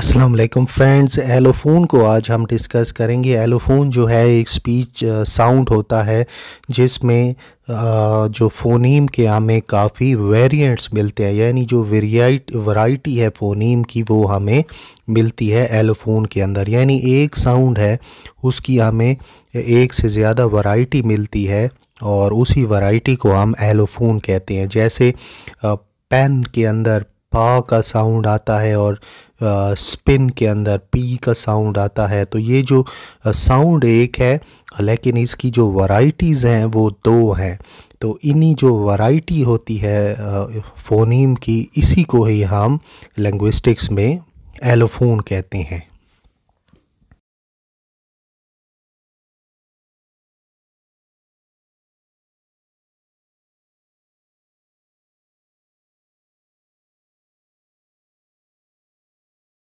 अस्सलाम वालेकुम friends allophone को आज हम डिस्कस करेंगे एलोफोन जो है एक स्पीच साउंड uh, होता है जिसमें uh, जो फोनीम के हमें काफ़ी वेरिएंट्स मिलते हैं यानी जो वेरिएट वैरायटी है फोनीम की वो हमें मिलती है एलोफोन के अंदर यानी एक साउंड है उसकी हमें एक से ज़्यादा वैरायटी मिलती है और उसी वैरायटी को हम एलोफोन कहते हैं जैसे पेन uh, के अंदर पा का साउंड आता है और स्पिन के अंदर पी का साउंड आता है तो ये जो साउंड एक है लेकिन इसकी जो वराइटीज़ हैं वो दो हैं तो इन्हीं जो वाइटी होती है फ़ोनीम की इसी को ही हम लैंग्विस्टिक्स में एलोफोन कहते हैं